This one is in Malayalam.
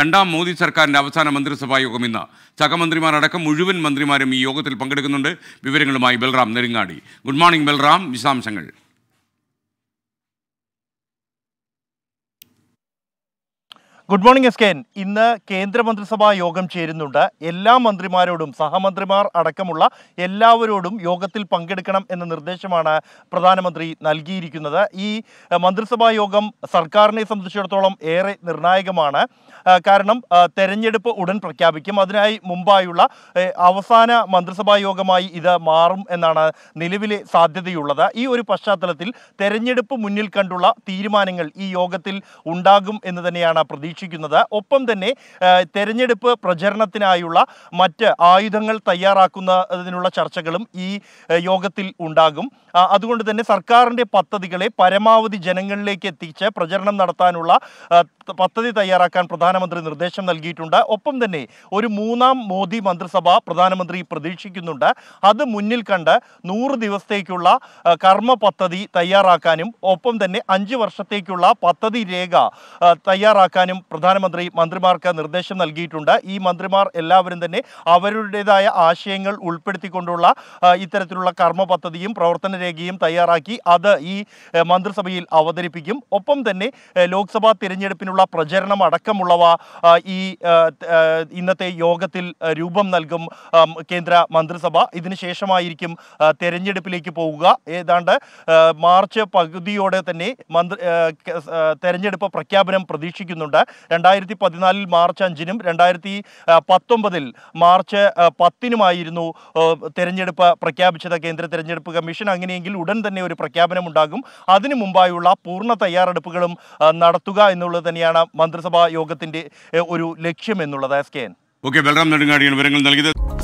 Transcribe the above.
രണ്ടാം മോദി സർക്കാരിൻ്റെ അവസാന മന്ത്രിസഭാ യോഗം ഇന്ന് സഹമന്ത്രിമാരടക്കം മുഴുവൻ മന്ത്രിമാരും ഈ യോഗത്തിൽ പങ്കെടുക്കുന്നുണ്ട് വിവരങ്ങളുമായി ബൽറാം നെരുങ്ങാടി ഗുഡ് മോർണിംഗ് ബൽറാം വിശദാംശങ്ങൾ ഗുഡ് മോർണിംഗ് എസ് കെ ഇന്ന് കേന്ദ്രമന്ത്രിസഭാ യോഗം ചേരുന്നുണ്ട് എല്ലാ മന്ത്രിമാരോടും സഹമന്ത്രിമാർ അടക്കമുള്ള എല്ലാവരോടും യോഗത്തിൽ പങ്കെടുക്കണം എന്ന നിർദ്ദേശമാണ് പ്രധാനമന്ത്രി നൽകിയിരിക്കുന്നത് ഈ മന്ത്രിസഭാ യോഗം സർക്കാരിനെ സംബന്ധിച്ചിടത്തോളം ഏറെ നിർണായകമാണ് കാരണം തെരഞ്ഞെടുപ്പ് ഉടൻ പ്രഖ്യാപിക്കും അതിനായി മുമ്പായുള്ള അവസാന മന്ത്രിസഭാ യോഗമായി ഇത് മാറും എന്നാണ് നിലവിലെ സാധ്യതയുള്ളത് ഈ ഒരു പശ്ചാത്തലത്തിൽ തെരഞ്ഞെടുപ്പ് മുന്നിൽ കണ്ടുള്ള തീരുമാനങ്ങൾ ഈ യോഗത്തിൽ ഉണ്ടാകും എന്ന് തന്നെയാണ് പ്രതീക്ഷ പ്രതീക്ഷിക്കുന്നത് ഒപ്പം തന്നെ തെരഞ്ഞെടുപ്പ് പ്രചരണത്തിനായുള്ള മറ്റ് ആയുധങ്ങൾ തയ്യാറാക്കുന്നതിനുള്ള ചർച്ചകളും ഈ യോഗത്തിൽ ഉണ്ടാകും അതുകൊണ്ട് തന്നെ സർക്കാരിൻ്റെ പദ്ധതികളെ പരമാവധി ജനങ്ങളിലേക്ക് എത്തിച്ച് പ്രചരണം നടത്താനുള്ള പദ്ധതി തയ്യാറാക്കാൻ പ്രധാനമന്ത്രി നിർദ്ദേശം നൽകിയിട്ടുണ്ട് ഒപ്പം തന്നെ ഒരു മൂന്നാം മോദി മന്ത്രിസഭ പ്രധാനമന്ത്രി പ്രതീക്ഷിക്കുന്നുണ്ട് അത് മുന്നിൽ കണ്ട് നൂറ് ദിവസത്തേക്കുള്ള കർമ്മ പദ്ധതി തയ്യാറാക്കാനും ഒപ്പം തന്നെ അഞ്ച് വർഷത്തേക്കുള്ള പദ്ധതി രേഖ തയ്യാറാക്കാനും പ്രധാനമന്ത്രി മന്ത്രിമാർക്ക് നിർദ്ദേശം നൽകിയിട്ടുണ്ട് ഈ മന്ത്രിമാർ എല്ലാവരും തന്നെ അവരുടേതായ ആശയങ്ങൾ ഉൾപ്പെടുത്തിക്കൊണ്ടുള്ള ഇത്തരത്തിലുള്ള കർമ്മ പദ്ധതിയും പ്രവർത്തന രേഖയും തയ്യാറാക്കി അത് ഈ മന്ത്രിസഭയിൽ അവതരിപ്പിക്കും ഒപ്പം തന്നെ ലോക്സഭാ തിരഞ്ഞെടുപ്പിനുള്ള പ്രചരണം അടക്കമുള്ളവ ഈ ഇന്നത്തെ യോഗത്തിൽ രൂപം നൽകും കേന്ദ്ര മന്ത്രിസഭ ഇതിനുശേഷമായിരിക്കും തെരഞ്ഞെടുപ്പിലേക്ക് പോവുക ഏതാണ്ട് മാർച്ച് പകുതിയോടെ തന്നെ മന്ത്രി തെരഞ്ഞെടുപ്പ് പ്രഖ്യാപനം പ്രതീക്ഷിക്കുന്നുണ്ട് രണ്ടായിരത്തി പതിനാലിൽ മാർച്ച് അഞ്ചിനും രണ്ടായിരത്തി പത്തൊമ്പതിൽ മാർച്ച് പത്തിനുമായിരുന്നു തെരഞ്ഞെടുപ്പ് പ്രഖ്യാപിച്ചത് കേന്ദ്ര തെരഞ്ഞെടുപ്പ് കമ്മീഷൻ അങ്ങനെയെങ്കിൽ ഉടൻ തന്നെ ഒരു പ്രഖ്യാപനം ഉണ്ടാകും അതിനു മുമ്പായുള്ള പൂർണ്ണ തയ്യാറെടുപ്പുകളും നടത്തുക എന്നുള്ളത് തന്നെയാണ് മന്ത്രിസഭാ യോഗത്തിൻ്റെ ഒരു ലക്ഷ്യം എന്നുള്ളത് S K N okay Balaram വിവരങ്ങൾ നൽകിയത്